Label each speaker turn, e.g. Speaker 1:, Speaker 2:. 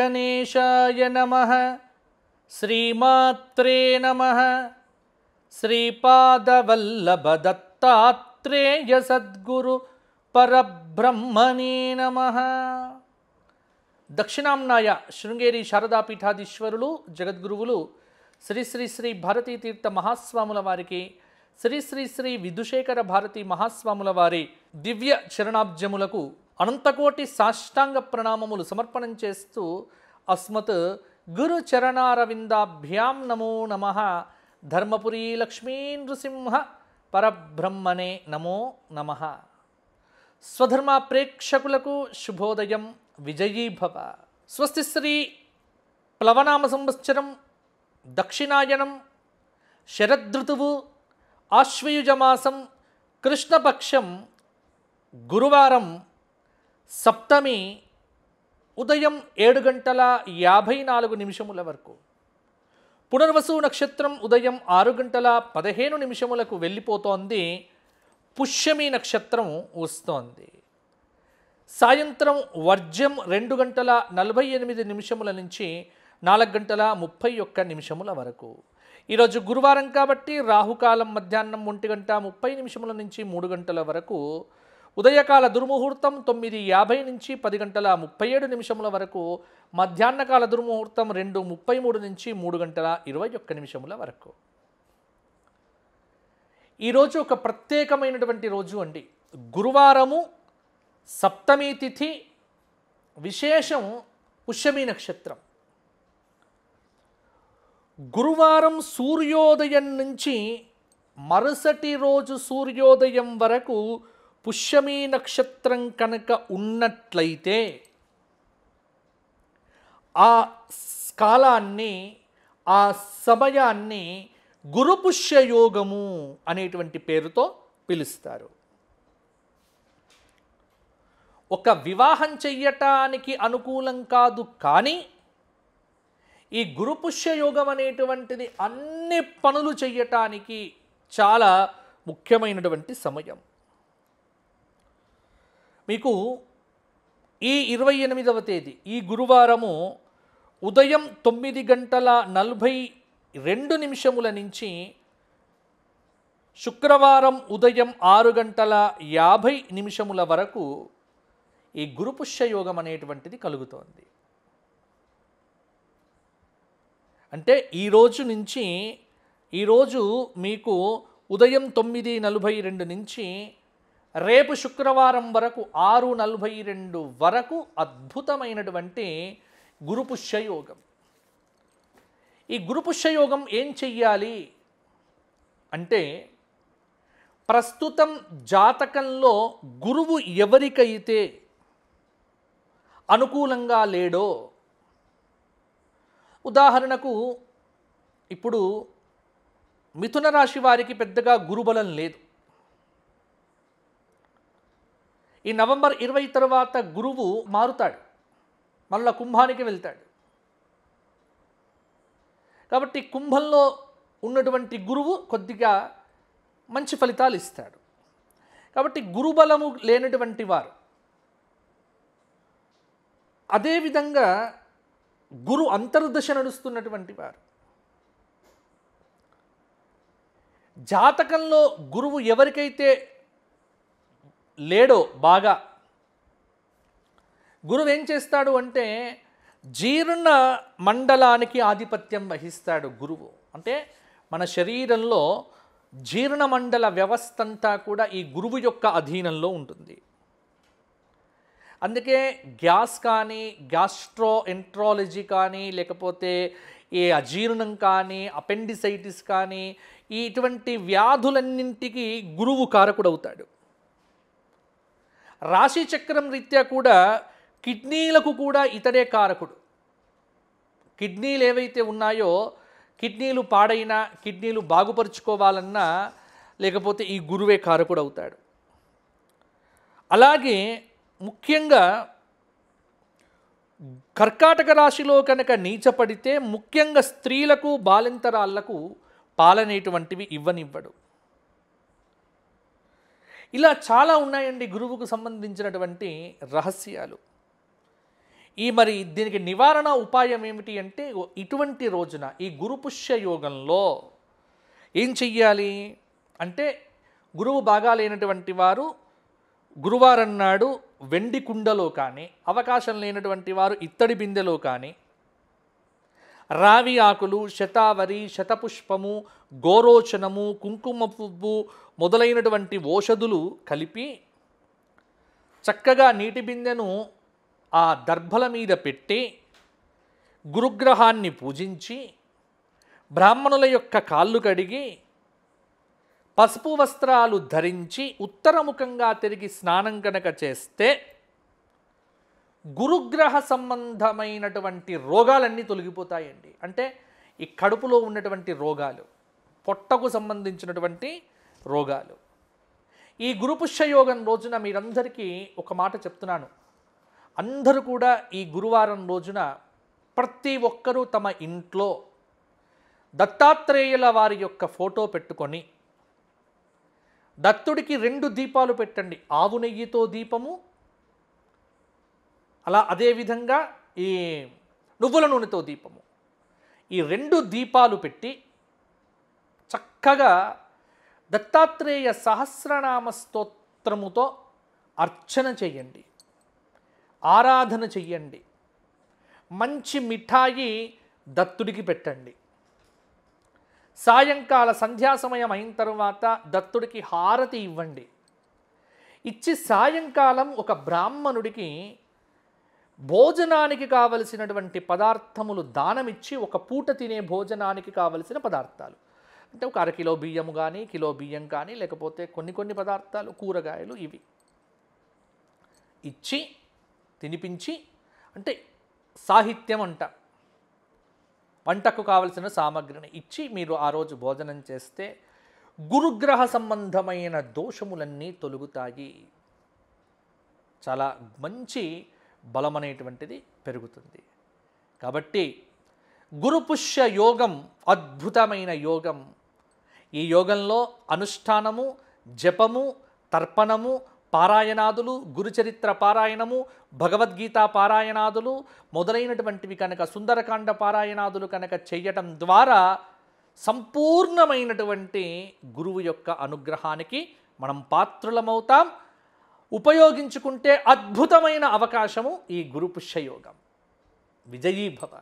Speaker 1: గణేశాయ నమ శ్రీమాత్రే నమ శ్రీపాదవల్లభదత్తాత్రేయ సద్గురు పరబ్రహ్మణే నమ దక్షిణాంనాయ శృంగేరి శారదాపీఠాధీశ్వరులు జగద్గురువులు శ్రీ శ్రీ శ్రీ భారతీ తీర్థ మహాస్వాముల వారికి శ్రీ శ్రీ శ్రీ విధుశేఖర భారతి మహాస్వాముల వారి దివ్య చరణాబ్జములకు అనంతకోటి సాష్టాంగ ప్రణామములు సమర్పణం చేస్తూ అస్మత్ గురు చరణారవిందాభ్యాం నమో నమ ధర్మపురి లక్ష్మీ నృసింహ పరబ్రహ్మనే నమో నమ స్వధర్మ ప్రేక్షకులకు శుభోదయం విజయీభవ స్వస్తి శ్రీ ప్లవనామ సంవత్సరం దక్షిణాయనం శరదృతువు ఆశ్వయుజమాసం కృష్ణపక్షం గురువారం సప్తమి ఉదయం ఏడు గంటల యాభై నాలుగు నిమిషముల వరకు పునర్వసు నక్షత్రం ఉదయం ఆరు గంటల పదిహేను నిమిషములకు వెళ్ళిపోతోంది పుష్యమి నక్షత్రం వస్తోంది సాయంత్రం వర్జం రెండు గంటల నలభై ఎనిమిది నిమిషముల నుంచి నాలుగు గంటల ముప్పై ఒక్క నిమిషముల వరకు ఈరోజు గురువారం కాబట్టి రాహుకాలం మధ్యాహ్నం ఒంటి గంట ముప్పై నిమిషముల నుంచి మూడు గంటల వరకు ఉదయకాల దుర్ముహూర్తం తొమ్మిది యాభై నుంచి పది గంటల ముప్పై ఏడు నిమిషముల వరకు మధ్యాహ్నకాల దుర్ముహూర్తం రెండు ముప్పై మూడు నుంచి మూడు గంటల ఇరవై ఒక్క నిమిషముల వరకు ఈరోజు ఒక ప్రత్యేకమైనటువంటి రోజు అండి గురువారము సప్తమి తిథి విశేషం పుష్యమి నక్షత్రం గురువారం సూర్యోదయం నుంచి మరుసటి రోజు సూర్యోదయం వరకు పుష్యమీ నక్షత్రం కనుక ఉన్నట్లయితే ఆ కాలాన్ని ఆ సమయాన్ని గురుపుష్య యోగము అనేటువంటి పేరుతో పిలుస్తారు ఒక వివాహం చెయ్యటానికి అనుకూలం కాదు కానీ ఈ గురుపుష్య యోగం అనేటువంటిది అన్ని పనులు చెయ్యటానికి చాలా ముఖ్యమైనటువంటి సమయం మీకు ఈ ఇరవై ఎనిమిదవ తేదీ ఈ గురువారము ఉదయం తొమ్మిది గంటల నలభై రెండు నిమిషముల నుంచి శుక్రవారం ఉదయం ఆరు గంటల యాభై నిమిషముల వరకు ఈ గురుపుష్య యోగం అనేటువంటిది కలుగుతోంది అంటే ఈరోజు నుంచి ఈరోజు మీకు ఉదయం తొమ్మిది నలభై రెండు నుంచి రేపు శుక్రవారం వరకు ఆరు నలభై రెండు వరకు అద్భుతమైనటువంటి గురుపుష్యయోగం ఈ గురుపుష్యయోగం ఏం చెయ్యాలి అంటే ప్రస్తుతం జాతకంలో గురువు ఎవరికైతే అనుకూలంగా లేడో ఉదాహరణకు ఇప్పుడు మిథున రాశి వారికి పెద్దగా గురుబలం లేదు ఈ నవంబర్ ఇరవై తర్వాత గురువు మారుతాడు మళ్ళా కుంభానికి వెళ్తాడు కాబట్టి కుంభంలో ఉన్నటువంటి గురువు కొద్దిగా మంచి ఫలితాలు ఇస్తాడు కాబట్టి గురుబలము లేనటువంటి వారు అదేవిధంగా గురు అంతర్దశ నడుస్తున్నటువంటి వారు జాతకంలో గురువు ఎవరికైతే లేడో బాగా గురువు ఏం చేస్తాడు అంటే జీర్ణ మండలానికి ఆధిపత్యం వహిస్తాడు గురువు అంటే మన శరీరంలో జీర్ణమండల వ్యవస్థ అంతా కూడా ఈ గురువు యొక్క అధీనంలో ఉంటుంది అందుకే గ్యాస్ కానీ గ్యాస్ట్రో ఎంట్రాలజీ కానీ లేకపోతే ఏ అజీర్ణం కానీ అపెండిసైటిస్ కానీ ఇటువంటి వ్యాధులన్నింటికి గురువు కారకుడవుతాడు రాశి చక్రం రీత్యా కూడా కిడ్నీలకు కూడా ఇతడే కారకుడు కిడ్నీలు ఏవైతే ఉన్నాయో కిడ్నీలు పాడైనా కిడ్నీలు బాగుపరుచుకోవాలన్నా లేకపోతే ఈ గురువే కారకుడు అవుతాడు అలాగే ముఖ్యంగా కర్కాటక రాశిలో కనుక నీచపడితే ముఖ్యంగా స్త్రీలకు బాలింతరాళ్లకు పాలనేటువంటివి ఇవ్వనివ్వడు ఇలా చాలా ఉన్నాయండి గురువుకు సంబంధించినటువంటి రహస్యాలు ఈ మరి దీనికి నివారణ ఉపాయం ఏమిటి అంటే ఇటువంటి రోజున ఈ గురుపుష్య యోగంలో ఏం చెయ్యాలి అంటే గురువు బాగా లేనటువంటి వారు గురువారం నాడు వెండి కుండలో కానీ అవకాశం లేనటువంటి వారు ఇత్తడి బిందెలో కానీ రావి ఆకులు శతావరి శతపుష్పము గోరోచనము కుంకుమ పువ్వు మొదలైనటువంటి ఓషధులు కలిపి చక్కగా నీటి బిందెను ఆ దర్భల మీద పెట్టి గురుగ్రహాన్ని పూజించి బ్రాహ్మణుల యొక్క కాళ్ళు కడిగి పసుపు వస్త్రాలు ధరించి ఉత్తరముఖంగా తిరిగి స్నానం కనుక చేస్తే గురుగ్రహ సంబంధమైనటువంటి రోగాలన్నీ తొలగిపోతాయండి అంటే ఈ కడుపులో ఉన్నటువంటి రోగాలు పొట్టకు సంబంధించినటువంటి రోగాలు ఈ యోగం రోజున మీరందరికీ ఒక మాట చెప్తున్నాను అందరూ కూడా ఈ గురువారం రోజున ప్రతి ఒక్కరూ తమ ఇంట్లో దత్తాత్రేయుల వారి యొక్క ఫోటో పెట్టుకొని దత్తుడికి రెండు దీపాలు పెట్టండి ఆవు నెయ్యితో దీపము అలా అదేవిధంగా ఈ నువ్వుల నూనెతో దీపము ఈ రెండు దీపాలు పెట్టి చక్కగా దత్తాత్రేయ సహస్రనామ స్తోత్రముతో అర్చన చెయ్యండి ఆరాధన చెయ్యండి మంచి మిఠాయి దత్తుడికి పెట్టండి సాయంకాల సంధ్యా సమయం అయిన తర్వాత దత్తుడికి హారతి ఇవ్వండి ఇచ్చి సాయంకాలం ఒక బ్రాహ్మణుడికి భోజనానికి కావలసినటువంటి పదార్థములు దానమిచ్చి ఒక పూట తినే భోజనానికి కావలసిన పదార్థాలు అంటే ఒక అరకిలో బియ్యము కానీ కిలో బియ్యం కానీ లేకపోతే కొన్ని కొన్ని పదార్థాలు కూరగాయలు ఇవి ఇచ్చి తినిపించి అంటే సాహిత్యం అంట వంటకు కావలసిన సామాగ్రిని ఇచ్చి మీరు ఆ రోజు భోజనం చేస్తే గురుగ్రహ సంబంధమైన దోషములన్నీ తొలుగుతాయి చాలా మంచి బలం అనేటువంటిది పెరుగుతుంది కాబట్టి గురుపుష్య యోగం అద్భుతమైన యోగం ఈ యోగంలో అనుష్ఠానము జపము తర్పణము పారాయణాదులు గురుచరిత్ర పారాయణము భగవద్గీత పారాయణాదులు మొదలైనటువంటివి కనుక సుందరకాండ పారాయణాదులు కనుక చేయటం ద్వారా సంపూర్ణమైనటువంటి గురువు యొక్క అనుగ్రహానికి మనం పాత్రులమవుతాం ఉపయోగించుకుంటే అద్భుతమైన అవకాశము ఈ గురుపుష్యయోగం విజయీభవ